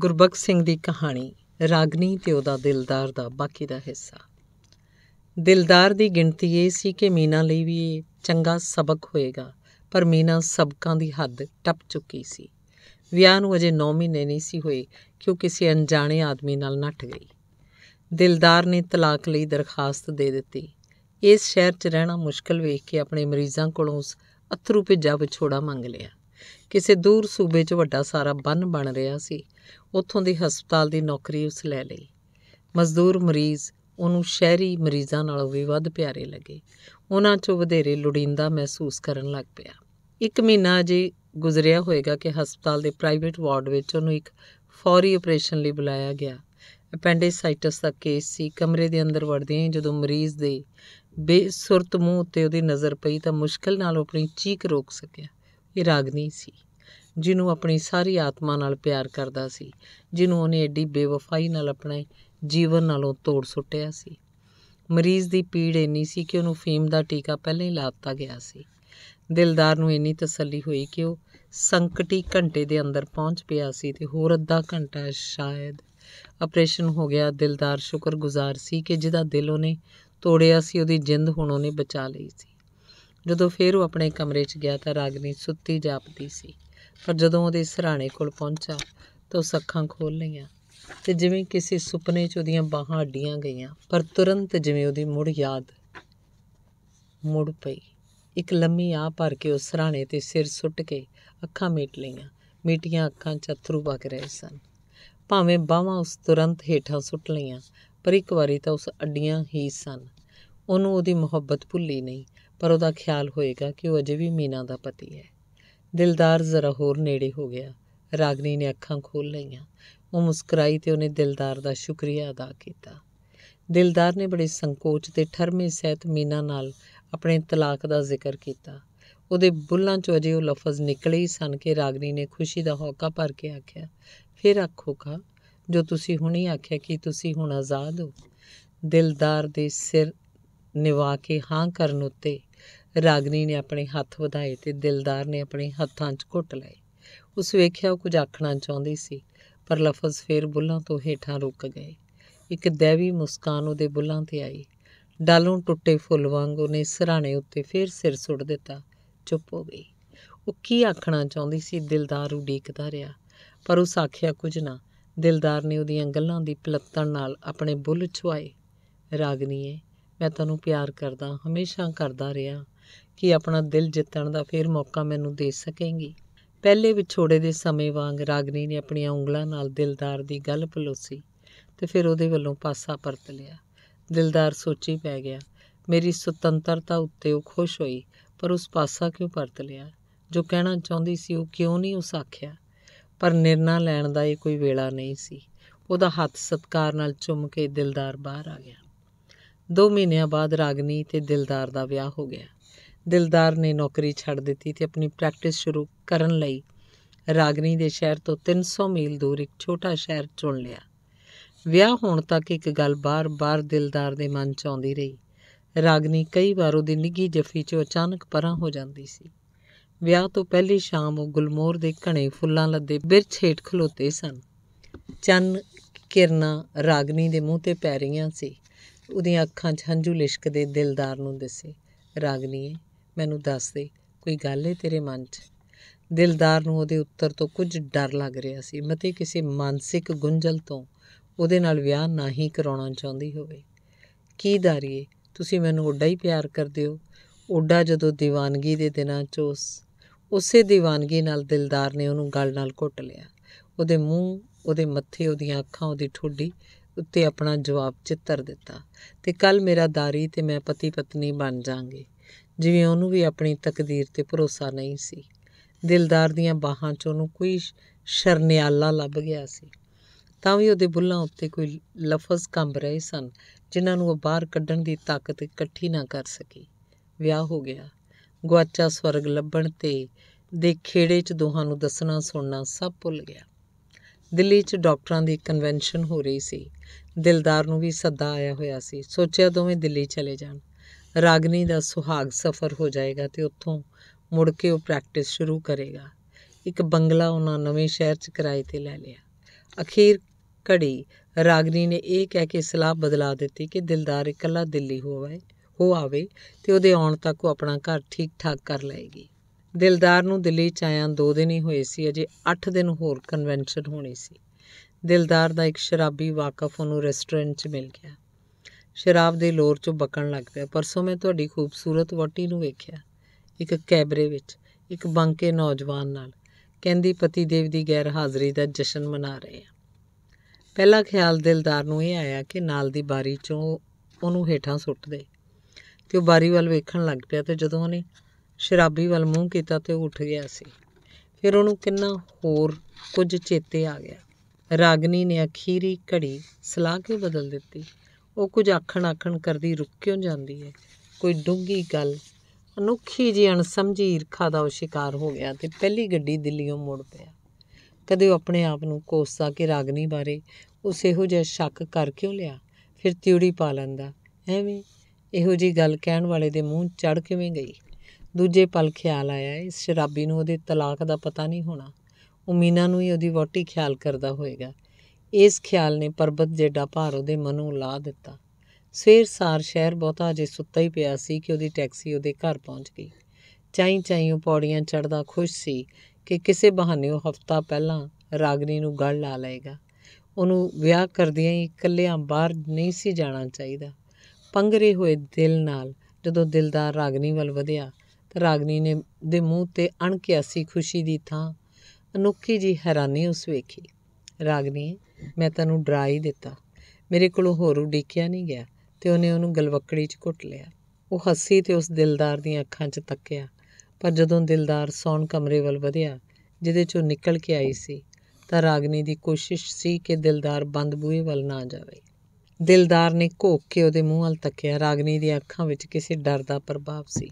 ਗੁਰਬਖਸ਼ ਸਿੰਘ ਦੀ ਕਹਾਣੀ ਰਾਗਨੀ ਤੇ ਉਹਦਾ ਦਿਲਦਾਰ ਦਾ ਬਾਕੀ ਦਾ ਹਿੱਸਾ ਦਿਲਦਾਰ ਦੀ ਗਿਣਤੀ ਇਹ ਸੀ ਕਿ ਮੀਨਾ ਲਈ ਵੀ ਇਹ ਚੰਗਾ ਸਬਕ ਹੋਏਗਾ ਪਰ ਮੀਨਾ ਸਬਕਾਂ ਦੀ ਹੱਦ ਟੱਪ ਚੁੱਕੀ ਸੀ ਵਿਆਹ ਨੂੰ ਅਜੇ 9 ਮਹੀਨੇ ਨਹੀਂ ਸੀ ਹੋਏ ਕਿ ਉਹ ਕਿਸੇ ਅਣਜਾਣੇ ਆਦਮੀ ਨਾਲ ਨੱਠ ਗਈ ਦਿਲਦਾਰ ਨੇ ਤਲਾਕ ਲਈ ਦਰਖਾਸਤ ਦੇ ਦਿੱਤੀ ਇਸ ਸ਼ਹਿਰ 'ਚ ਰਹਿਣਾ ਮੁਸ਼ਕਲ ਵੇਖ ਕੇ ਆਪਣੇ ਮਰੀਜ਼ਾਂ ਕੋਲੋਂ ਉਸ ਅਥਰੂ ਭੇਜਾ ਵਿਛੋੜਾ ਮੰਗ ਲਿਆ ਕਿਸੇ ਦੂਰ ਸੂਬੇ 'ਚ ਵੱਡਾ ਸਾਰਾ ਬੰਨ ਬਣ ਰਿਹਾ ਸੀ ਉੱਥੋਂ ਦੀ ਹਸਪਤਾਲ ਦੀ ਨੌਕਰੀ ਉਸ ਲੈ ਲਈ ਮਜ਼ਦੂਰ ਮਰੀਜ਼ ਉਹਨੂੰ ਸ਼ਹਿਰੀ ਮਰੀਜ਼ਾਂ ਨਾਲੋਂ ਵੀ ਵੱਧ ਪਿਆਰੇ ਲੱਗੇ ਉਹਨਾਂ 'ਚੋਂ ਵਧੇਰੇ ਲੁੜੀਂਦਾ ਮਹਿਸੂਸ ਕਰਨ ਲੱਗ ਪਿਆ ਇੱਕ ਮਹੀਨਾ ਜੀ ਗੁਜ਼ਰਿਆ ਹੋਵੇਗਾ ਕਿ ਹਸਪਤਾਲ ਦੇ ਪ੍ਰਾਈਵੇਟ ਵਾਰਡ ਵਿੱਚ ਉਹਨੂੰ ਇੱਕ ਫੌਰੀ ਆਪਰੇਸ਼ਨ ਲਈ ਬੁਲਾਇਆ ਗਿਆ ਅਪੈਂਡਿਸਾਈਟਸ ਦਾ ਕੇਸ ਸੀ ਕਮਰੇ ਦੇ ਅੰਦਰ ਵੜਦਿਆਂ ਜਦੋਂ ਮਰੀਜ਼ ਦੇ ਬੇਸੁਰਤ ਮੂੰਹ ਉੱਤੇ ਉਹਦੀ ਨਜ਼ਰ ਪਈ ਤਾਂ ਮੁਸ਼ਕਲ ਨਾਲ ਆਪਣੀ ਚੀਕ ਰੋਕ ਸਕਿਆ ਇਹ ਰਾਗਨੀ ਸੀ ਜਿਹਨੂੰ ਆਪਣੀ ਸਾਰੀ ਆਤਮਾ ਨਾਲ ਪਿਆਰ ਕਰਦਾ ਸੀ ਜਿਹਨੂੰ ਉਹਨੇ ਏਡੀ ਬੇਵਫਾਈ ਨਾਲ ਆਪਣੇ ਜੀਵਨ ਨਾਲੋਂ ਤੋੜ ਸੁੱਟਿਆ ਸੀ ਮਰੀਜ਼ ਦੀ ਪੀੜ ਇੰਨੀ ਸੀ ਕਿ ਉਹਨੂੰ ਫੀਮ ਦਾ ਟੀਕਾ ਪਹਿਲਾਂ ਹੀ ਲਾ ਦਿੱਤਾ ਗਿਆ ਸੀ ਦਿਲਦਾਰ ਨੂੰ ਇੰਨੀ ਤਸੱਲੀ ਹੋਈ ਕਿ ਉਹ ਸੰਕਟੀ ਘੰਟੇ ਦੇ ਅੰਦਰ ਪਹੁੰਚ ਪਿਆ ਸੀ ਤੇ ਹੋਰ ਅੱਧਾ ਘੰਟਾ ਸ਼ਾਇਦ ਆਪਰੇਸ਼ਨ ਹੋ ਗਿਆ ਦਿਲਦਾਰ ਸ਼ੁਕਰਗੁਜ਼ਾਰ ਸੀ ਕਿ ਜਿਹਦਾ ਦਿਲ ਉਹਨੇ ਤੋੜਿਆ ਸੀ ਉਹਦੀ ਜਿੰਦ ਹੁਣ ਉਹਨੇ ਬਚਾ ਲਈ ਸੀ ਜਦੋਂ ਫੇਰ ਉਹ ਆਪਣੇ ਕਮਰੇ 'ਚ ਗਿਆ ਤਾਂ ਰਾਗਨੀ ਸੁੱਤੀ ਜਾਪਦੀ ਸੀ ਪਰ ਜਦੋਂ ਉਹਦੇ ਸਰਾਣੇ ਕੋਲ ਪਹੁੰਚਾ ਤਾਂ ਉਸ ਅੱਖਾਂ ਖੋਲ ਲਈਆਂ ਤੇ ਜਿਵੇਂ ਕਿਸੇ ਸੁਪਨੇ 'ਚ ਉਹਦੀਆਂ ਬਾਹਾਂ ਅੱਡੀਆਂ ਗਈਆਂ ਪਰ ਤੁਰੰਤ ਜਿਵੇਂ ਉਹਦੀ ਮੁੜ ਯਾਦ ਮੁੜ ਪਈ ਇੱਕ ਲੰਮੀ ਆਹ ਭਰ ਕੇ ਉਸ ਸਰਾਣੇ ਤੇ ਸਿਰ ਸੁੱਟ ਕੇ ਅੱਖਾਂ ਮੀਟ ਲਈਆਂ ਮੀਟੀਆਂ ਅੱਖਾਂ 'ਚ ਅਥਰੂ ਵਗ ਰਹੇ ਸਨ ਭਾਵੇਂ ਬਾਹਾਂ ਉਸ ਤੁਰੰਤ ਹੇਠਾਂ ਸੁੱਟ ਲਈਆਂ ਪਰ ਇੱਕ ਵਾਰੀ ਤਾਂ ਉਸ ਅੱਡੀਆਂ ਹੀ ਸਨ ਉਹਨੂੰ ਉਹਦੀ ਮੁਹੱਬਤ ਭੁੱਲੀ ਨਹੀਂ ਪਰ ਉਹਦਾ ਖਿਆਲ ਹੋਏਗਾ ਕਿ ਉਹ ਅਜੇ ਵੀ ਮੀਨਾ ਦਾ ਪਤੀ ਹੈ ਦਿਲਦਾਰ ਜ਼ਰਾ ਹੋਰ ਨੇੜੇ ਹੋ ਗਿਆ ਰਾਗਨੀ ਨੇ ਅੱਖਾਂ ਖੋਲ ਲਈਆਂ ਉਹ ਮੁਸਕਰਾਈ ਤੇ ਉਹਨੇ ਦਿਲਦਾਰ ਦਾ ਸ਼ੁਕਰੀਆ ਅਦਾ ਕੀਤਾ ਦਿਲਦਾਰ ਨੇ ਬੜੇ ਸੰਕੋਚ ਤੇ ਠਰਮੇ ਸਹਿਤ ਮੀਨਾ ਨਾਲ ਆਪਣੇ ਤਲਾਕ ਦਾ ਜ਼ਿਕਰ ਕੀਤਾ ਉਹਦੇ ਬੁੱਲਾਂ 'ਚੋਂ ਅਜੇ ਉਹ ਲਫ਼ਜ਼ ਨਿਕਲੇ ਹੀ ਸਨ ਕਿ ਰਾਗਨੀ ਨੇ ਖੁਸ਼ੀ ਦਾ ਹੌਕਾ ਭਰ ਕੇ ਆਖਿਆ ਫਿਰ ਆਖੋ ਕਾ ਜੋ ਤੁਸੀਂ ਹੁਣੇ ਆਖਿਆ ਕਿ ਤੁਸੀਂ ਹੁਣ ਆਜ਼ਾਦ ਹੋ ਦਿਲਦਾਰ ਦੇ ਸਿਰ ਨਿਵਾ ਕੇ ਹਾਂ ਕਰਨ ਉੱਤੇ ਰਾਗਨੀ ਨੇ ਆਪਣੇ ਹੱਥ ਵਧਾਏ ਤੇ ਦਿਲਦਾਰ ਨੇ ਆਪਣੇ ਹੱਥਾਂ 'ਚ ਘੁੱਟ ਲਏ ਉਸ ਵੇਖਿਆ ਉਹ ਕੁਝ ਆਖਣਾ ਚਾਹੁੰਦੀ ਸੀ ਪਰ ਲਫ਼ਜ਼ ਫੇਰ ਬੁੱਲਾਂ ਤੋਂ ਹੇਠਾਂ ਰੁਕ ਗਏ ਇੱਕ ਦੇਵੀ ਮੁਸਕਾਨ ਉਹਦੇ ਬੁੱਲਾਂ ਤੇ ਆਈ ਡਾਲੋਂ ਟੁੱਟੇ ਫੁੱਲ ਵਾਂਗ ਉਹਨੇ ਸਿਰਹਾਣੇ ਉੱਤੇ ਫੇਰ ਸਿਰ ਸੁੱਟ ਦਿੱਤਾ ਚੁੱਪ ਹੋ ਗਈ ਉਹ ਕੀ ਆਖਣਾ ਚਾਹੁੰਦੀ ਸੀ ਦਿਲਦਾਰ ਉਡੀਕਦਾ ਰਿਹਾ ਪਰ ਉਸ ਆਖਿਆ ਕੁਝ ਨਾ ਦਿਲਦਾਰ ਨੇ ਉਹਦੀਆਂ ਗੱਲਾਂ ਦੀ ਪਲੱਤਣ ਨਾਲ ਆਪਣੇ ਬੁੱਲ ਛੁਆਏ ਰਾਗਨੀਏ ਮੈਂ ਤੈਨੂੰ ਪਿਆਰ ਕਰਦਾ ਹਮੇਸ਼ਾ ਕਰਦਾ ਰਿਹਾ ਕਿ ਆਪਣਾ ਦਿਲ ਜਿੱਤਣ ਦਾ ਫੇਰ ਮੌਕਾ ਮੈਨੂੰ ਦੇ ਸਕੇਂਗੀ ਪਹਿਲੇ ਵਿਛੋੜੇ ਦੇ ਸਮੇਂ ਵਾਂਗ ਰਾਗਨੀ ਨੇ ਆਪਣੀਆਂ ਉਂਗਲਾਂ ਨਾਲ ਦਿਲਦਾਰ ਦੀ ਗੱਲ ਪਲੋਸੀ ਤੇ ਫਿਰ ਉਹਦੇ ਵੱਲੋਂ ਪਾਸਾ ਪਰਤ ਲਿਆ ਦਿਲਦਾਰ ਸੋਚੀ ਪੈ ਗਿਆ ਮੇਰੀ ਸੁਤੰਤਰਤਾ ਉੱਤੇ ਉਹ ਖੁਸ਼ ਹੋਈ ਪਰ ਉਸ ਪਾਸਾ ਕਿਉਂ ਪਰਤ ਲਿਆ ਜੋ ਕਹਿਣਾ ਚਾਹੁੰਦੀ ਸੀ ਉਹ ਕਿਉਂ ਨਹੀਂ ਉਸ ਆਖਿਆ ਪਰ ਨਿਰਣਾ ਲੈਣ ਦਾ ਇਹ ਕੋਈ ਵੇਲਾ ਨਹੀਂ ਸੀ ਉਹਦਾ ਹੱਥ ਸਤਕਾਰ ਨਾਲ ਚੁੰਮ ਕੇ ਦਿਲਦਾਰ ਬਾਹਰ ਆ ਗਿਆ 2 ਮਹੀਨਿਆਂ ਬਾਅਦ ਰਾਗਨੀ ਤੇ ਦਿਲਦਾਰ ਦਾ ਵਿਆਹ ਹੋ ਗਿਆ ਦਿਲਦਾਰ ਨੇ ਨੌਕਰੀ ਛੱਡ ਦਿੱਤੀ ਤੇ ਆਪਣੀ ਪ੍ਰੈਕਟਿਸ ਸ਼ੁਰੂ ਕਰਨ ਲਈ ਰਾਗਨੀ ਦੇ ਸ਼ਹਿਰ ਤੋਂ 300 ਮੀਲ ਦੂਰ ਇੱਕ ਛੋਟਾ ਸ਼ਹਿਰ ਚੁਣ ਲਿਆ ਵਿਆਹ ਹੋਣ ਤੱਕ ਇੱਕ ਗੱਲ ਬਾਰ-ਬਾਰ ਦਿਲਦਾਰ ਦੇ ਮਨ 'ਚ ਆਉਂਦੀ ਰਹੀ ਰਾਗਨੀ ਕਈ ਵਾਰ ਉਹਦੀ ਨਿੱਗੀ ਜੱਫੀ 'ਚੋਂ ਅਚਾਨਕ ਪਰਾਂ ਹੋ ਜਾਂਦੀ ਸੀ ਵਿਆਹ ਤੋਂ ਪਹਿਲੀ ਸ਼ਾਮ ਉਹ ਗੁਲਮੋਹਰ ਦੇ ਘਣੇ ਫੁੱਲਾਂ ਲੱਦੇ ਬਿਰਛ ਹੇਠ ਖਲੋਤੇ ਸਨ ਚੰਨ ਕਿਰਨਾਂ ਰਾਗਨੀ ਦੇ ਮੂੰਹ ਤੇ ਪੈ ਰਹੀਆਂ ਸੀ ਉਹਦੀਆਂ ਅੱਖਾਂ 'ਚ ਹੰਝੂ ਲਿਸ਼ਕਦੇ ਦਿਲਦਾਰ ਨੂੰ ਦਿਸੇ ਰਾਗਨੀਏ ਮੈਨੂੰ ਦੱਸ ਦੇ ਕੋਈ ਗੱਲ ਏ ਤੇਰੇ ਮਨ 'ਚ ਦਿਲਦਾਰ ਨੂੰ ਉਹਦੇ ਉੱਤਰ ਤੋਂ ਕੁਝ ਡਰ ਲੱਗ ਰਿਹਾ ਸੀ ਮਤੇ ਕਿਸੇ ਮਾਨਸਿਕ ਗੁੰਝਲ ਤੋਂ ਉਹਦੇ ਨਾਲ ਵਿਆਹ ਨਹੀਂ ਕਰਾਉਣਾ ਚਾਹੁੰਦੀ ਹੋਵੇ ਕੀ ਦਾਰੀਏ ਤੁਸੀਂ ਮੈਨੂੰ ਓਡਾ ਹੀ ਪਿਆਰ ਕਰਦੇ ਹੋ ਓਡਾ ਜਦੋਂ دیਵਾਨਗੀ ਦੇ ਦਿਨਾਂ 'ਚ ਉਸ ਉਸੇ دیਵਾਨਗੀ ਨਾਲ ਦਿਲਦਾਰ ਨੇ ਉਹਨੂੰ ਗਲ ਨਾਲ ਘੁੱਟ ਲਿਆ ਉਹਦੇ ਮੂੰਹ ਉਹਦੇ ਮੱਥੇ ਉਹਦੀਆਂ ਅੱਖਾਂ ਉਹਦੀ ਠੋਡੀ ਉੱਤੇ ਆਪਣਾ ਜਵਾਬ ਚਿੱਤਰ ਦਿੱਤਾ ਤੇ ਕੱਲ ਮੇਰਾ ਦਾਰੀ ਤੇ ਮੈਂ ਪਤੀ ਪਤਨੀ ਬਣ ਜਾਾਂਗੇ ਜਿਵੇਂ ਉਹਨੂੰ ਵੀ ਆਪਣੀ ਤਕਦੀਰ ਤੇ ਭਰੋਸਾ ਨਹੀਂ ਸੀ ਦਿਲਦਾਰ ਦੀਆਂ ਬਾਹਾਂ 'ਚ ਉਹਨੂੰ ਕੋਈ ਸ਼ਰਨਿਆਲਾ ਲੱਭ ਗਿਆ ਸੀ ਤਾਂ ਵੀ ਉਹਦੇ ਬੁੱਲਾਂ ਉੱਤੇ ਕੋਈ ਲਫ਼ਜ਼ ਕੰਬ ਰਹੇ ਸਨ ਜਿਨ੍ਹਾਂ ਨੂੰ ਉਹ ਬਾਹਰ ਕੱਢਣ ਦੀ ਤਾਕਤ ਇਕੱਠੀ ਨਾ ਕਰ ਸਕੀ ਵਿਆਹ ਹੋ ਗਿਆ ਗਵਾਚਾ ਸਵਰਗ ਲੱਭਣ ਤੇ ਦੇ ਖੇੜੇ 'ਚ ਦੋਹਾਂ ਨੂੰ ਦੱਸਣਾ ਸੁਣਨਾ ਸਭ ਭੁੱਲ ਗਿਆ ਦਿੱਲੀ 'ਚ ਡਾਕਟਰਾਂ ਦੀ ਕਨਵੈਨਸ਼ਨ ਹੋ ਰਹੀ ਸੀ ਦਿਲਦਾਰ ਨੂੰ ਵੀ ਸੱਦਾ ਆਇਆ ਹੋਇਆ ਸੀ ਸੋਚਿਆ ਦੋਵੇਂ ਦਿੱਲੀ ਚਲੇ ਜਾਣ ਰਾਗਨੀ ਦਾ ਸੁਹਾਗ ਸਫਰ ਹੋ ਜਾਏਗਾ ਤੇ ਉੱਥੋਂ ਮੁੜ ਕੇ ਉਹ ਪ੍ਰੈਕਟਿਸ ਸ਼ੁਰੂ ਕਰੇਗਾ ਇੱਕ ਬੰਗਲਾ ਉਹਨਾਂ ਨਵੇਂ ਸ਼ਹਿਰ 'ਚ ਕਿਰਾਏ ਤੇ ਲੈ ਲਿਆ ਅਖੀਰ ਘੜੀ ਰਾਗਨੀ ਨੇ ਇਹ ਕਹਿ ਕੇ ਸਲਾਹ ਬਦਲਾ ਦਿੱਤੀ ਕਿ ਦਿਲਦਾਰ ਇਕੱਲਾ ਦਿੱਲੀ ਹੋਵੇ ਹੋ ਆਵੇ ਤੇ ਉਹਦੇ ਆਉਣ ਤੱਕ ਉਹ ਆਪਣਾ ਘਰ ਠੀਕ ਠਾਕ ਕਰ ਲਏਗੀ ਦਿਲਦਾਰ ਨੂੰ ਦਿੱਲੀ ਚ ਆਇਆਂ 2 ਦਿਨ ਹੀ ਹੋਏ ਸੀ ਅਜੇ 8 ਦਿਨ ਹੋਰ ਕਨਵੈਨਸ਼ਨ ਹੋਣੀ ਸੀ ਦਿਲਦਾਰ ਦਾ ਇੱਕ ਸ਼ਰਾਬੀ ਵਾਕਫ ਉਹਨੂੰ ਰੈਸਟੋਰੈਂਟ 'ਚ ਮਿਲ ਗਿਆ ਸ਼ਰਾਬ ਦੇ ਲੋਰ 'ਚੋਂ ਬਕਣ ਲੱਗ ਪਿਆ ਪਰਸੋਂ ਮੈਂ ਤੁਹਾਡੀ ਖੂਬਸੂਰਤ ਵਟੀ ਨੂੰ ਵੇਖਿਆ ਇੱਕ ਕੈਬਰੇ ਵਿੱਚ ਇੱਕ ਬੰਕੇ ਨੌਜਵਾਨ ਨਾਲ ਕਹਿੰਦੀ ਪਤੀ ਦੇਵ ਦੀ ਗੈਰ ਹਾਜ਼ਰੀ ਦਾ ਜਸ਼ਨ ਮਨਾ ਰਹੇ ਆ ਪਹਿਲਾ ਖਿਆਲ ਦਿਲਦਾਰ ਨੂੰ ਇਹ ਆਇਆ ਕਿ ਨਾਲ ਦੀ ਬਾਰੀ 'ਚੋਂ ਉਹਨੂੰ ਹੇਠਾਂ ਸੁੱਟ ਦੇ ਤੇ ਉਹ ਬਾਰੀ ਵੱਲ ਵੇਖਣ ਲੱਗ ਪਿਆ ਤੇ ਜਦੋਂ ਉਹਨੇ ਸ਼ਰਾਬੀ ਵੱਲ ਮੂੰਹ ਕੀਤਾ ਤੇ ਉੱਠ ਗਿਆ ਸੀ ਫਿਰ ਉਹਨੂੰ ਕਿੰਨਾ ਹੋਰ ਕੁਝ ਚੇਤੇ ਆ ਗਿਆ ਰਾਗਨੀ ਨੇ ਅਖੀਰੀ ਘੜੀ ਸਲਾਹ ਕੇ ਬਦਲ ਦਿੱਤੀ ਉਹ ਕੁਝ ਆਖਣ ਆਖਣ ਕਰਦੀ ਰੁਕ ਕਿਉਂ ਜਾਂਦੀ ਹੈ ਕੋਈ ਡੂੰਗੀ ਗੱਲ ਅਨੋਖੀ ਜੀ ਅਣਸਮਝੀ ਈਰਖਾ ਦਾ ਉਹ ਸ਼ਿਕਾਰ ਹੋ ਗਿਆ ਤੇ ਪਹਿਲੀ ਗੱਡੀ ਦਿੱਲੀੋਂ ਮੁੜ ਪਿਆ ਕਦੇ ਉਹ ਆਪਣੇ ਆਪ ਨੂੰ ਕੋਸਦਾ ਕਿ ਰਾਗਨੀ ਬਾਰੇ ਉਸ ਇਹੋ ਜਿਹਾ ਸ਼ੱਕ ਕਰ ਕਿਉਂ ਲਿਆ ਫਿਰ ਤਿਉੜੀ ਪਾ ਲੰਦਾ ਐਵੇਂ ਇਹੋ ਜੀ ਗੱਲ ਕਹਿਣ ਵਾਲੇ ਦੇ ਮੂੰਹ ਚੜ ਕਿਵੇਂ ਗਈ ਦੂਜੇ ਪਲ ਖਿਆਲ ਆਇਆ ਇਸ ਸ਼ਰਾਬੀ ਨੂੰ ਉਹਦੇ ਤਲਾਕ ਦਾ ਪਤਾ ਨਹੀਂ ਹੋਣਾ ਉਮੀਨਾ ਨੂੰ ਹੀ ਉਹਦੀ ਵੋਟੀ ਖਿਆਲ ਕਰਦਾ ਹੋਵੇਗਾ ਇਸ ਖਿਆਲ ਨੇ ਪਰਬਤ ਜਿਹੜਾ ਭਾਰ ਉਹਦੇ ਮਨ ਨੂੰ ਲਾ ਦਿੱਤਾ ਸਵੇਰ ਸਾਰ ਸ਼ਹਿਰ ਬਹੁਤਾ ਅਜੇ ਸੁੱਤਾ ਹੀ ਪਿਆ ਸੀ ਕਿ ਉਹਦੀ ਟੈਕਸੀ ਉਹਦੇ ਘਰ ਪਹੁੰਚ ਗਈ ਚਾਈ ਚਾਈ ਉਹ ਪੌੜੀਆਂ ਚੜਦਾ ਖੁਸ਼ ਸੀ ਕਿ ਕਿਸੇ ਬਹਾਨੇ ਉਹ ਹਫਤਾ ਪਹਿਲਾਂ ਰਾਗਨੀ ਨੂੰ ਗੱਲ ਲਾ ਲਏਗਾ ਉਹਨੂੰ ਵਿਆਹ ਕਰਦਿਆਂ ਹੀ ਇਕੱਲਿਆਂ ਬਾਹਰ ਨਹੀਂ ਸੀ ਜਾਣਾ ਚਾਹੀਦਾ ਪੰਗਰੇ ਹੋਏ ਦਿਲ ਨਾਲ ਜਦੋਂ ਦਿਲਦਾਰ ਰਾਗਨੀ ਵੱਲ ਵਧਿਆ ਤਾਂ ਰਾਗਨੀ ਨੇ ਦੇ ਮੂੰਹ ਤੇ ਅਣਕਿਆਸੀ ਖੁਸ਼ੀ ਦੀ ਥਾਂ ਅਨੋਖੀ ਜੀ ਹੈਰਾਨੀ ਉਸ ਵੇਖੀ ਰਾਗਨੀ ਮੈਂ ਤੈਨੂੰ ਡਰਾ ਹੀ ਦਿੱਤਾ ਮੇਰੇ ਕੋਲ ਹੋਰ ਉਡੀਕਿਆ ਨਹੀਂ ਗਿਆ ਤੇ ਉਹਨੇ ਉਹਨੂੰ ਗਲਵੱਕੜੀ 'ਚ ਘੁੱਟ ਲਿਆ ਉਹ ਹੱਸੀ ਤੇ ਉਸ ਦਿਲਦਾਰ ਦੀਆਂ ਅੱਖਾਂ 'ਚ ਤੱਕਿਆ ਪਰ ਜਦੋਂ ਦਿਲਦਾਰ ਸੌਣ ਕਮਰੇ ਵੱਲ ਵਧਿਆ ਜਿਹਦੇ 'ਚੋਂ ਨਿਕਲ ਕੇ ਆਈ ਸੀ ਤਾਂ ਰਾਗਨੀ ਦੀ ਕੋਸ਼ਿਸ਼ ਸੀ ਕਿ ਦਿਲਦਾਰ ਬੰਦ ਬੂਹੇ ਵੱਲ ਨਾ ਜਾਵੇ ਦਿਲਦਾਰ ਨੇ ਘੋਕ ਕੇ ਉਹਦੇ ਮੂੰਹ ਵੱਲ ਤੱਕਿਆ ਰਾਗਨੀ ਦੀਆਂ ਅੱਖਾਂ ਵਿੱਚ ਕਿਸੇ ਡਰ ਦਾ ਪ੍ਰਭਾਵ ਸੀ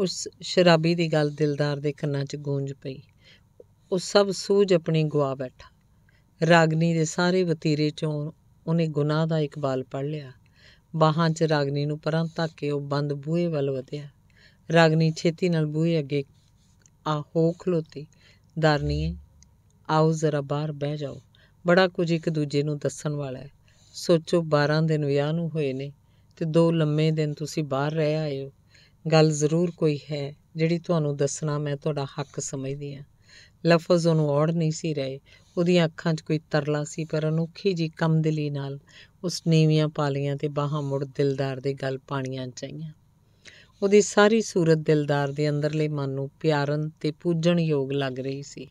ਉਸ ਸ਼ਰਾਬੀ ਦੀ ਗੱਲ ਦਿਲਦਾਰ ਦੇ ਕੰਨਾਂ 'ਚ ਗੂੰਜ ਪਈ ਉਹ ਸਭ ਸੂਝ ਆਪਣੀ ਗਵਾ ਬੈਠਾ ਰਾਗਨੀ ਦੇ ਸਾਰੇ ਵਤੀਰੇ ਚੋਂ ਉਹਨੇ ਗੁਨਾਹ ਦਾ ਇਕਬਾਲ ਪੜ ਲਿਆ ਬਾਹਾਂ 'ਚ ਰਾਗਨੀ ਨੂੰ ਪਰਾਂ ਧੱਕ ਕੇ ਉਹ ਬੰਦ ਬੂਹੇ ਵੱਲ ਵਧਿਆ ਰਾਗਨੀ ਛੇਤੀ ਨਾਲ ਬੂਹੇ ਅੱਗੇ ਆ ਹੋ ਖਲੋਤੀ ਦਾਰਨੀਏ ਆਓ ਜ਼ਰਾ ਬਾਹਰ ਬਹਿ ਜਾਓ ਬੜਾ ਕੁਝ ਇੱਕ ਦੂਜੇ ਨੂੰ ਦੱਸਣ ਵਾਲਾ ਹੈ ਸੋਚੋ 12 ਦਿਨ ਵਿਆਹ ਨੂੰ ਹੋਏ ਨੇ ਤੇ ਦੋ ਲੰਮੇ ਦਿਨ ਤੁਸੀਂ ਬਾਹਰ ਰਹਿ ਆਏ ਹੋ ਗੱਲ ਜ਼ਰੂਰ ਕੋਈ ਹੈ ਜਿਹੜੀ ਤੁਹਾਨੂੰ ਦੱਸਣਾ ਮੈਂ ਤੁਹਾਡਾ ਹੱਕ ਸਮਝਦੀ ਆ ਲਫ਼ਜ਼ ਉਹਨੂੰ ਔੜ ਨਹੀਂ ਸੀ ਰਹੇ ਉਹਦੀਆਂ ਅੱਖਾਂ 'ਚ ਕੋਈ ਤਰਲਾ ਸੀ ਪਰ ਅਨੋਖੀ ਜੀ ਕਮਦਲੀ ਨਾਲ ਉਸ ਨੀਵੀਆਂ ਪਾਲੀਆਂ ਤੇ ਬਾਹਾਂ ਮੁੜ ਦਿਲਦਾਰ ਦੇ ਗਲ ਪਾਣੀਆਂ ਚਾਈਆਂ ਉਹਦੀ ਸਾਰੀ ਸੂਰਤ ਦਿਲਦਾਰ ਦੇ ਅੰਦਰਲੇ ਮਨ ਨੂੰ ਪਿਆਰਨ ਤੇ ਪੂਜਣ ਯੋਗ ਲੱਗ ਰਹੀ ਸੀ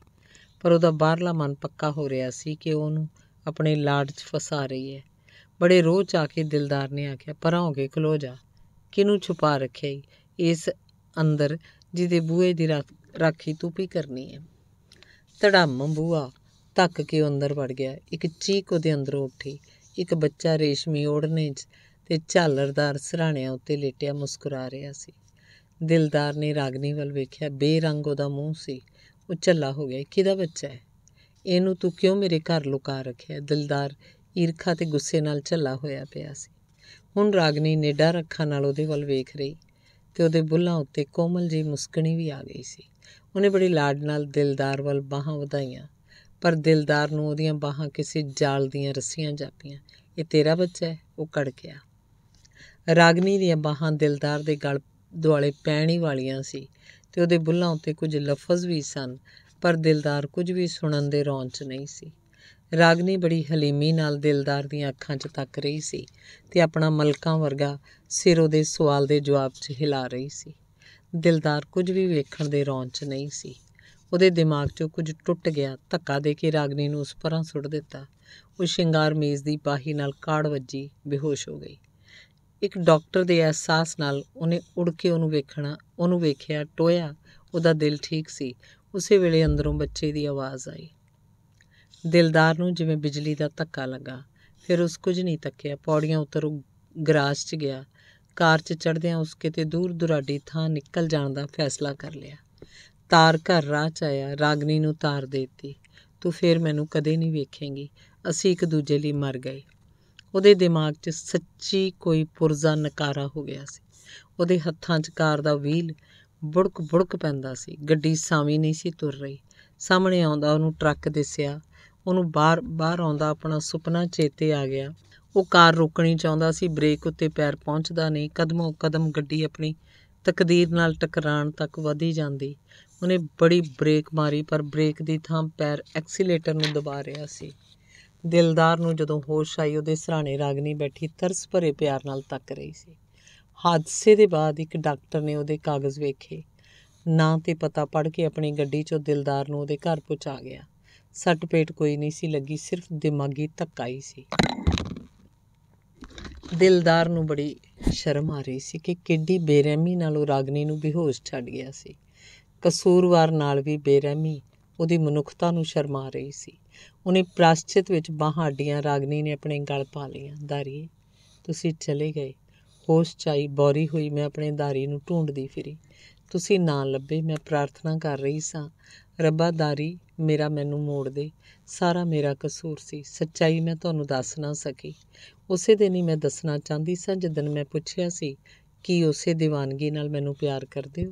ਪਰ ਉਹਦਾ ਬਾਹਰਲਾ ਮਨ ਪੱਕਾ ਹੋ ਰਿਹਾ ਸੀ ਕਿ ਉਹਨੂੰ ਆਪਣੇ ਲਾਡ 'ਚ ਫਸਾ ਰਹੀ ਹੈ ਬੜੇ ਰੋਹ 'ਚ ਆ ਕੇ ਦਿਲਦਾਰ ਨੇ ਆਖਿਆ ਪਰਾਂ ਹੋ ਕੇ ਖਲੋ ਜਾ ਕਿਨੂੰ ਛੁਪਾ ਰੱਖਿਆ ਇਸ ਅੰਦਰ ਜਿਹਦੇ ਬੂਏ ਦੀ ਰਾਖੀ ਤੂੰ ਵੀ ਕਰਨੀ ਹੈ ਧੜਮ ਬੂਆ ਧੱਕ ਕੇ ਉਹ ਅੰਦਰ ਵੜ ਗਿਆ ਇੱਕ ਚੀਕ ਉਹਦੇ ਅੰਦਰੋਂ ਉੱਠੀ ਇੱਕ ਬੱਚਾ ਰੇਸ਼ਮੀ ਓੜਨੇ 'ਚ ਤੇ ਝਾਲਰਦਾਰ ਸਰਾਣਿਆਂ ਉੱਤੇ ਲੇਟਿਆ ਮੁਸਕਰਾ ਰਿਹਾ ਸੀ ਦਿਲਦਾਰ ਨੇ ਰਾਗਨੀ ਵੱਲ ਵੇਖਿਆ ਬੇਰੰਗ ਉਹਦਾ ਮੂੰਹ ਸੀ ਉਹ ਝੱਲਾ ਹੋ ਗਿਆ ਕਿਹਦਾ ਬੱਚਾ ਹੈ ਇਹਨੂੰ ਤੂੰ ਕਿਉਂ ਮੇਰੇ ਘਰ ਲੁਕਾ ਰੱਖਿਆ ਦਿਲਦਾਰ ਈਰਖਾ ਤੇ ਗੁੱਸੇ ਨਾਲ ਝੱਲਾ ਹੋਇਆ ਪਿਆ ਸੀ ਹੁਣ ਰਾਗਨੀ ਨੇਡਾ ਰੱਖਾਂ ਨਾਲ ਉਹਦੇ ਵੱਲ ਵੇਖ ਰਹੀ ਤੇ ਉਹਦੇ ਬੁੱਲਾਂ ਉੱਤੇ ਕੋਮਲ ਜਿਹੀ ਮੁਸਕਣੀ ਵੀ ਆ ਗਈ ਸੀ ਉਹਨੇ ਬੜੀ ਲਾਡ ਨਾਲ ਦਿਲਦਾਰ ਵੱਲ ਬਾਹਾਂ ਵਧਾਈਆਂ ਪਰ ਦਿਲਦਾਰ ਨੂੰ ਉਹਦੀਆਂ ਬਾਹਾਂ ਕਿਸੇ ਜਾਲ ਦੀਆਂ ਰੱਸੀਆਂ ਜਾਪੀਆਂ ਇਹ ਤੇਰਾ ਬੱਚਾ ਹੈ ਉਹ ਕੜ ਗਿਆ ਰਾਗਨੀ ਦੀਆਂ ਬਾਹਾਂ ਦਿਲਦਾਰ ਦੇ ਗਲ ਦੁਆਲੇ ਪੈਣ ਵਾਲੀਆਂ ਸੀ ਤੇ ਉਹਦੇ ਬੁੱਲਾਂ ਉੱਤੇ ਕੁਝ ਲਫ਼ਜ਼ ਵੀ ਸਨ ਪਰ ਦਿਲਦਾਰ ਕੁਝ ਵੀ ਸੁਣਨ ਦੇ ਰੌਂਚ ਨਹੀਂ ਸੀ ਰਾਗਨੀ ਬੜੀ ਹਲੀਮੀ ਨਾਲ ਦਿਲਦਾਰ ਦੀਆਂ ਅੱਖਾਂ 'ਚ ਤੱਕ ਰਹੀ ਸੀ ਤੇ ਆਪਣਾ ਮਲਕਾਂ ਵਰਗਾ ਸਿਰ ਉਹਦੇ ਸਵਾਲ ਦੇ ਜਵਾਬ 'ਚ ਹਿਲਾ ਰਹੀ ਸੀ ਦਿਲਦਾਰ ਕੁਝ ਵੀ ਵੇਖਣ ਦੇ ਰੌਂਚ ਨਹੀਂ ਸੀ ਉਹਦੇ ਦਿਮਾਗ 'ਚੋਂ ਕੁਝ ਟੁੱਟ ਗਿਆ ਧੱਕਾ ਦੇ ਕੇ ਰਾਗਨੀ ਨੂੰ ਉਸ ਪਰਾਂ ਸੁੱਟ ਦਿੱਤਾ ਉਹ ਸ਼ਿੰਗਾਰ ਮੇਜ਼ ਦੀ ਬਾਹੀ ਨਾਲ ਕਾੜ ਵੱਜੀ ਬੇਹੋਸ਼ ਹੋ ਗਈ ਇੱਕ ਡਾਕਟਰ ਦੇ ਅਹਿਸਾਸ ਨਾਲ ਉਹਨੇ ਉੜ ਕੇ ਉਹਨੂੰ ਵੇਖਣਾ ਉਹਨੂੰ ਵੇਖਿਆ ਟੋਇਆ ਉਹਦਾ ਦਿਲ ਠੀਕ ਸੀ ਉਸੇ ਵੇਲੇ ਅੰਦਰੋਂ ਬੱਚੇ ਦੀ ਆਵਾਜ਼ ਆਈ ਦਿਲਦਾਰ ਨੂੰ ਜਿਵੇਂ ਬਿਜਲੀ ਦਾ ਧੱਕਾ ਲੱਗਾ ਫਿਰ ਉਸ ਕੁਝ ਨਹੀਂ ਤੱਕਿਆ ਪੌੜੀਆਂ ਉਤਰ ਗਰਾਸ 'ਚ ਗਿਆ ਕਾਰ 'ਚ ਚੜਦਿਆਂ ਉਸ ਕਿਤੇ ਦੂਰ ਦੁਰਾਡੀ ਥਾਂ ਨਿਕਲ ਜਾਣ ਦਾ ਫੈਸਲਾ ਕਰ ਲਿਆ ਤਾਰ ਘਰ ਰਾਹ 'ਚ ਆਇਆ ਰਾਗਨੀ ਨੂੰ ਤਾਰ ਦਿੱਤੀ ਤੂੰ ਫਿਰ ਮੈਨੂੰ ਕਦੇ ਨਹੀਂ ਵੇਖੇਂਗੀ ਅਸੀਂ ਇੱਕ ਦੂਜੇ ਲਈ ਮਰ ਗਏ ਉਹਦੇ ਦਿਮਾਗ 'ਚ ਸੱਚੀ ਕੋਈ ਪੁਰਜ਼ਾ ਨਕਾਰਾ ਹੋ ਗਿਆ ਸੀ ਉਹਦੇ ਹੱਥਾਂ 'ਚ ਕਾਰ ਦਾ ਵੀਲ ਬੁੜਕ ਬੁੜਕ ਪੈਂਦਾ ਸੀ ਗੱਡੀ ਸਾਵੀ ਨਹੀਂ ਸੀ ਤੁਰ ਰਹੀ ਸਾਹਮਣੇ ਆਉਂਦਾ ਉਹਨੂੰ ਟਰੱਕ ਦਿਸਿਆ ਉਹਨੂੰ ਬਾਹਰ ਬਾਹਰ ਆਉਂਦਾ ਆਪਣਾ ਸੁਪਨਾ ਚੇਤੇ ਆ ਗਿਆ ਉਹ ਕਾਰ ਰੋਕਣੀ ਚਾਹੁੰਦਾ ਸੀ ਬ੍ਰੇਕ ਉੱਤੇ ਪੈਰ ਪਹੁੰਚਦਾ ਨਹੀਂ ਕਦਮੋਂ ਕਦਮ ਗੱਡੀ ਆਪਣੀ ਤਕਦੀਰ ਨਾਲ ਟਕਰਾਣ ਤੱਕ ਵਧੀ ਜਾਂਦੀ ਉਹਨੇ ਬੜੀ ਬ੍ਰੇਕ ਮਾਰੀ ਪਰ ਬ੍ਰੇਕ ਦੀ ਥਾਂ ਪੈਰ ਐਕਸੀਲੇਟਰ ਨੂੰ ਦਬਾ ਰਿਹਾ ਸੀ ਦਿਲਦਾਰ ਨੂੰ ਜਦੋਂ ਹੋਸ਼ ਆਈ ਉਹਦੇ ਸਰਾਣੇ ਰਾਗਨੀ ਬੈਠੀ ਤਰਸ ਭਰੇ ਪਿਆਰ ਨਾਲ ਤੱਕ ਰਹੀ ਸੀ ਹਾਦਸੇ ਦੇ ਬਾਅਦ ਇੱਕ ਡਾਕਟਰ ਨੇ ਉਹਦੇ ਕਾਗਜ਼ ਵੇਖੇ ਨਾਂ ਤੇ ਪਤਾ ਪੜ ਕੇ ਆਪਣੀ ਗੱਡੀ 'ਚੋਂ ਦਿਲਦਾਰ ਨੂੰ ਉਹਦੇ ਘਰ ਪਹੁੰਚਾ ਗਿਆ ਸੱਟ ਪੇਟ ਕੋਈ ਨਹੀਂ ਸੀ ਲੱਗੀ ਸਿਰਫ ਦਿਮਾਗੀ ਧੱਕਾ ਹੀ ਸੀ ਦਿਲਦਾਰ ਨੂੰ ਬੜੀ ਸ਼ਰਮ ਆ ਰਹੀ ਸੀ ਕਿ ਕਿੱਡੀ ਬੇਰਹਿਮੀ ਨਾਲ ਉਹ ਰਾਗਨੀ ਨੂੰ ਬੇਹੋਸ਼ ਛੱਡ ਗਿਆ ਸੀ ਕਸੂਰਵਾਰ ਨਾਲ ਵੀ ਬੇਰਹਿਮੀ ਉਹਦੀ ਮਨੁੱਖਤਾ ਨੂੰ ਸ਼ਰਮਾ ਰਹੀ ਸੀ ਉਹਨੇ ਪ੍ਰਾਸ਼ਚਿਤ ਵਿੱਚ ਬਾਹਾਂ ਰਾਗਨੀ ਨੇ ਆਪਣੇ ਗਲ ਪਾ ਲਈਆਂ ਦਾਰੀ ਤੁਸੀਂ ਚਲੇ ਗਏ ਹੋਸ਼ ਚਾਈ ਬੌਰੀ ਹੋਈ ਮੈਂ ਆਪਣੇ ਦਾਰੀ ਨੂੰ ਢੂੰਡਦੀ ਫਿਰੀ ਤੁਸੀਂ ਨਾ ਲੱਭੇ ਮੈਂ ਪ੍ਰਾਰਥਨਾ ਕਰ ਰਹੀ ਸਾਂ ਰੱਬਾ ਦਾਰੀ ਮੇਰਾ ਮੈਨੂੰ ਮੋੜ ਦੇ ਸਾਰਾ ਮੇਰਾ ਕਸੂਰ ਸੀ ਸੱਚਾਈ ਮੈਂ ਤੁਹਾਨੂੰ ਦੱਸ ਨਾ ਸਕੀ ਉਸੇ ਦਿਨ ਹੀ ਮੈਂ ਦੱਸਣਾ ਚਾਹੁੰਦੀ ਸਾਂ ਜਦੋਂ ਮੈਂ ਪੁੱਛਿਆ ਸੀ ਕਿ ਉਸੇ دیਵਾਨਗੀ ਨਾਲ ਮੈਨੂੰ ਪਿਆਰ ਕਰਦੇ ਹੋ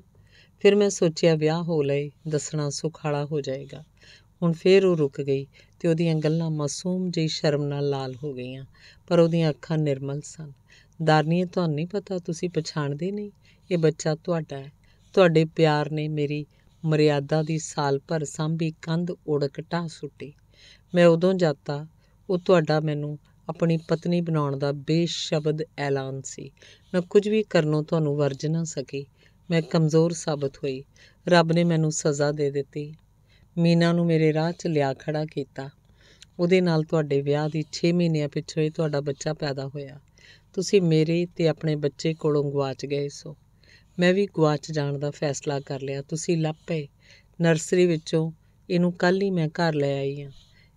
ਫਿਰ ਮੈਂ ਸੋਚਿਆ ਵਿਆਹ ਹੋ ਲਏ ਦੱਸਣਾ ਸੁਖਾਲਾ ਹੋ ਜਾਏਗਾ ਹੁਣ ਫੇਰ ਉਹ ਰੁਕ ਗਈ ਤੇ ਉਹਦੀਆਂ ਗੱਲਾਂ ਮਾਸੂਮ ਜਿਹੀ ਸ਼ਰਮ ਨਾਲ ਲਾਲ ਹੋ ਗਈਆਂ ਪਰ ਉਹਦੀਆਂ ਅੱਖਾਂ ਨਿਰਮਲ ਸਨ ਦਾਰਨੀਏ ਤੁਹਾਨੂੰ ਨਹੀਂ ਪਤਾ ਤੁਸੀਂ ਪਛਾਣਦੇ ਨਹੀਂ ਇਹ ਬੱਚਾ ਤੁਹਾਡਾ ਹੈ ਤੁਹਾਡੇ ਪਿਆਰ ਨੇ ਮੇਰੀ ਮਰਿਆਦਾ ਦੀ ਸਾਲ ਭਰ ਸੰਭੀ ਕੰਧ ਉੜਕਟਾ ਸੁੱਟੀ ਮੈਂ ਉਦੋਂ ਜਾਤਾ ਉਹ ਤੁਹਾਡਾ ਮੈਨੂੰ ਆਪਣੀ ਪਤਨੀ ਬਣਾਉਣ ਦਾ ਬੇਸ਼ਬਦ ਐਲਾਨ ਸੀ ਮੈਂ ਕੁਝ ਵੀ ਕਰਨੋਂ ਤੁਹਾਨੂੰ ਵਰਜ ਨਾ ਸਕੀ ਮੈਂ ਕਮਜ਼ੋਰ ਸਾਬਤ ਹੋਈ ਰੱਬ ਨੇ ਮੈਨੂੰ ਸਜ਼ਾ ਦੇ ਦਿੱਤੀ ਮੀਨਾ ਨੂੰ ਮੇਰੇ ਰਾਹ 'ਚ ਲਿਆ ਖੜਾ ਕੀਤਾ ਉਹਦੇ ਨਾਲ ਤੁਹਾਡੇ ਵਿਆਹ ਦੀ 6 ਮਹੀਨਿਆਂ ਪਿੱਛੇ ਤੁਹਾਡਾ ਬੱਚਾ ਪੈਦਾ ਹੋਇਆ ਤੁਸੀਂ ਮੇਰੇ ਤੇ ਆਪਣੇ ਬੱਚੇ ਕੋਲੋਂ ਗਵਾਚ ਗਏ ਸੋ ਮੈਂ ਵੀ ਗਵਾਚ ਜਾਣ ਦਾ ਫੈਸਲਾ ਕਰ ਲਿਆ ਤੁਸੀਂ ਲੱਪੇ ਨਰਸਰੀ ਵਿੱਚੋਂ ਇਹਨੂੰ ਕੱਲ ਹੀ ਮੈਂ ਘਰ ਲੈ ਆਈ ਹਾਂ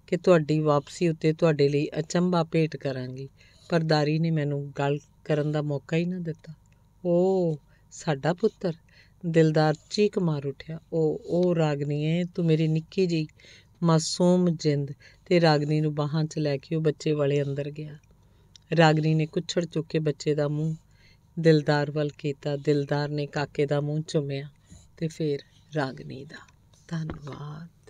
ਕਿ ਤੁਹਾਡੀ ਵਾਪਸੀ ਉੱਤੇ ਤੁਹਾਡੇ ਲਈ ਅਚੰਭਾ ਭੇਟ ਕਰਾਂਗੀ ਪਰ ਨੇ ਮੈਨੂੰ ਗੱਲ ਕਰਨ ਦਾ ਮੌਕਾ ਹੀ ਨਾ ਦਿੱਤਾ ਓ ਸਾਡਾ ਪੁੱਤਰ ਦਿਲਦਾਰ ਚੀਕ ਮਾਰ ਉੱਠਿਆ ਉਹ ਓ ਐ ਤੂੰ ਮੇਰੀ ਨਿੱਕੀ ਜੀ ਮਾਸੂਮ ਜਿੰਦ ਤੇ ਰਾਗਨੀ ਨੂੰ ਬਾਹਾਂ 'ਚ ਲੈ ਕੇ ਉਹ ਬੱਚੇ ਵਾਲੇ ਅੰਦਰ ਗਿਆ ਰਾਗਨੀ ਨੇ ਕੁੱਛੜ ਚੁੱਕ ਕੇ ਬੱਚੇ ਦਾ ਮੂੰਹ ਦਿਲਦਾਰ ਵੱਲ ਕੀਤਾ ਦਿਲਦਾਰ ਨੇ ਕਾਕੇ ਦਾ ਮੂੰਹ ਚੁੰਮਿਆ ਤੇ ਫੇਰ ਰਾਗਨੀ ਦਾ ਧੰਨਵਾਦ